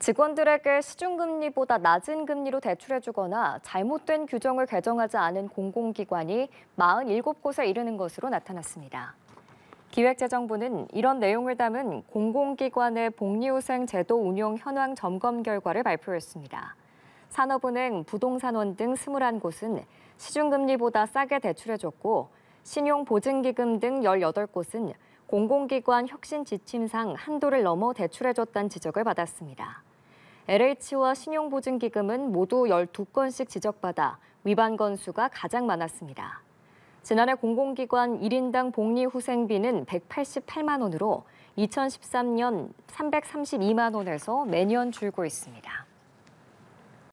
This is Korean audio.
직원들에게 시중금리보다 낮은 금리로 대출해주거나 잘못된 규정을 개정하지 않은 공공기관이 47곳에 이르는 것으로 나타났습니다. 기획재정부는 이런 내용을 담은 공공기관의 복리후생 제도 운영 현황 점검 결과를 발표했습니다. 산업은행, 부동산원 등 21곳은 시중금리보다 싸게 대출해줬고 신용보증기금 등 18곳은 공공기관 혁신 지침상 한도를 넘어 대출해줬다는 지적을 받았습니다. LH와 신용보증기금은 모두 12건씩 지적받아 위반 건수가 가장 많았습니다. 지난해 공공기관 1인당 복리후생비는 188만 원으로 2013년 332만 원에서 매년 줄고 있습니다.